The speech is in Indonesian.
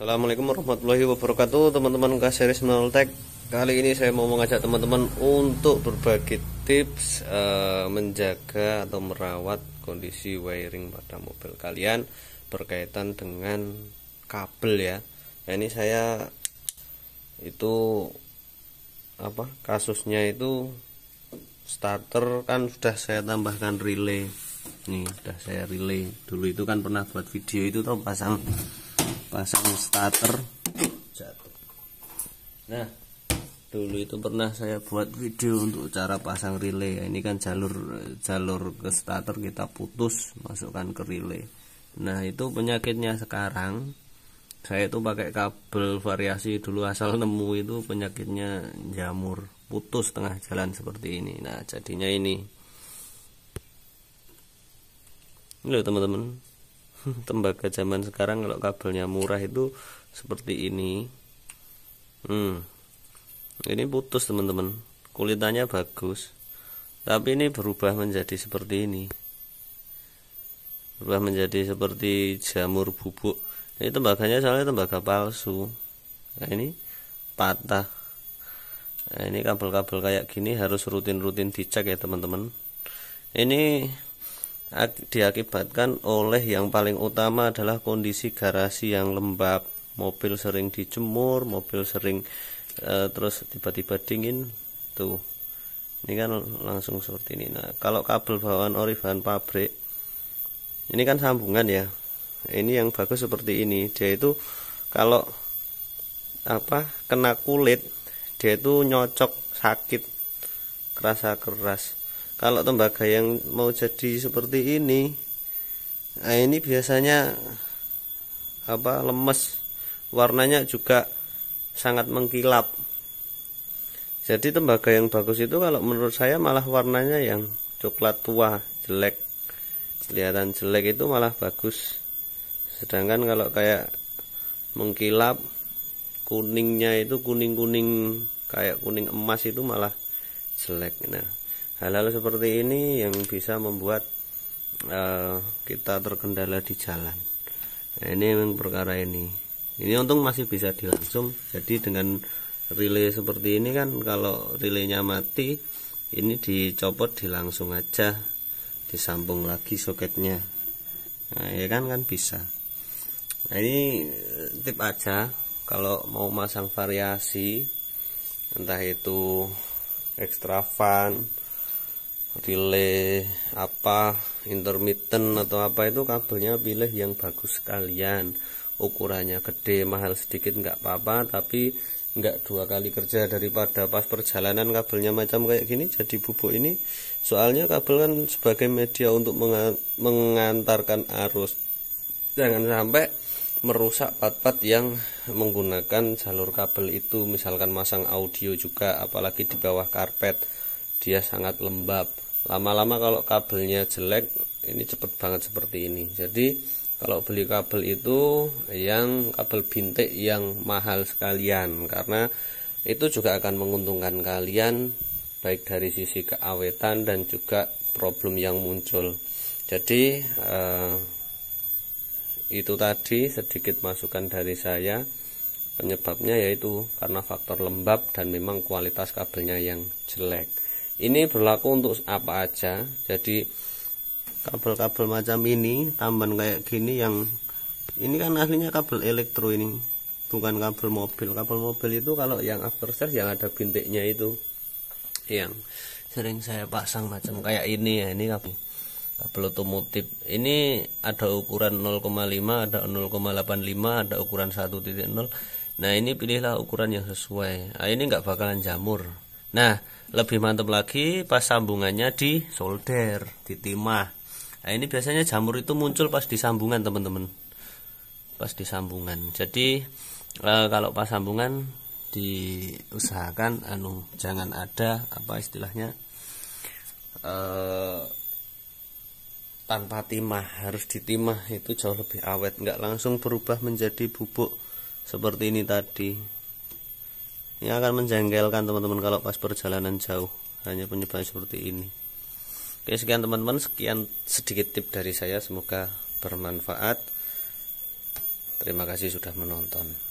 Assalamualaikum warahmatullahi wabarakatuh teman-teman series Menoltek Kali ini saya mau mengajak teman-teman untuk berbagi tips e, menjaga atau merawat kondisi wiring pada mobil kalian berkaitan dengan kabel ya. nah, ini saya itu apa kasusnya itu starter kan sudah saya tambahkan relay nih sudah saya relay dulu itu kan pernah buat video itu tuh pasang pasang starter jatuh nah dulu itu pernah saya buat video untuk cara pasang relay ini kan jalur jalur ke starter kita putus masukkan ke relay nah itu penyakitnya sekarang saya itu pakai kabel variasi dulu asal nemu itu penyakitnya jamur putus tengah jalan seperti ini nah jadinya ini ini teman-teman tembaga zaman sekarang kalau kabelnya murah itu seperti ini hmm ini putus teman-teman kulitannya bagus tapi ini berubah menjadi seperti ini berubah menjadi seperti jamur bubuk ini tembaganya soalnya tembaga palsu nah, ini patah nah, ini kabel-kabel kayak gini harus rutin-rutin dicek ya teman-teman ini diakibatkan oleh yang paling utama adalah kondisi garasi yang lembab mobil sering dijemur mobil sering e, terus tiba-tiba dingin tuh ini kan langsung seperti ini nah kalau kabel bawaan ori bahan pabrik ini kan sambungan ya ini yang bagus seperti ini dia itu kalau apa kena kulit dia itu nyocok sakit kerasa keras kalau tembaga yang mau jadi seperti ini nah ini biasanya apa lemes warnanya juga sangat mengkilap jadi tembaga yang bagus itu kalau menurut saya malah warnanya yang coklat tua jelek kelihatan jelek itu malah bagus sedangkan kalau kayak mengkilap kuningnya itu kuning-kuning kayak kuning emas itu malah jelek nah hal-hal seperti ini yang bisa membuat uh, kita terkendala di jalan nah, ini memang perkara ini ini untung masih bisa dilangsung jadi dengan relay seperti ini kan kalau relaynya mati ini dicopot dilangsung aja disambung lagi soketnya nah ya kan kan bisa nah ini eh, tip aja kalau mau masang variasi entah itu extra fan relay apa intermittent atau apa itu kabelnya pilih yang bagus sekalian ukurannya gede mahal sedikit nggak apa-apa tapi nggak dua kali kerja daripada pas perjalanan kabelnya macam kayak gini jadi bubuk ini soalnya kabel kan sebagai media untuk mengantarkan arus jangan sampai merusak pat-pat yang menggunakan jalur kabel itu misalkan masang audio juga apalagi di bawah karpet dia sangat lembab lama-lama kalau kabelnya jelek ini cepet banget seperti ini jadi kalau beli kabel itu yang kabel bintik yang mahal sekalian karena itu juga akan menguntungkan kalian baik dari sisi keawetan dan juga problem yang muncul jadi eh, itu tadi sedikit masukan dari saya penyebabnya yaitu karena faktor lembab dan memang kualitas kabelnya yang jelek ini berlaku untuk apa aja jadi kabel-kabel macam ini tambahan kayak gini yang ini kan aslinya kabel elektro ini bukan kabel mobil kabel mobil itu kalau yang after sales yang ada bintiknya itu yang sering saya pasang macam kayak ini ya ini kabel kabel otomotif ini ada ukuran 0,5 ada 0,85 ada ukuran 1.0 nah ini pilihlah ukuran yang sesuai nah, ini nggak bakalan jamur Nah, lebih mantap lagi pas sambungannya di solder, di timah. Nah, ini biasanya jamur itu muncul pas di sambungan, teman-teman. Pas di sambungan. Jadi, e, kalau pas sambungan diusahakan anu jangan ada apa istilahnya e, tanpa timah harus ditimah itu jauh lebih awet nggak langsung berubah menjadi bubuk seperti ini tadi ini akan menjengkelkan teman-teman kalau pas perjalanan jauh hanya penyebab seperti ini oke sekian teman-teman sekian sedikit tip dari saya semoga bermanfaat terima kasih sudah menonton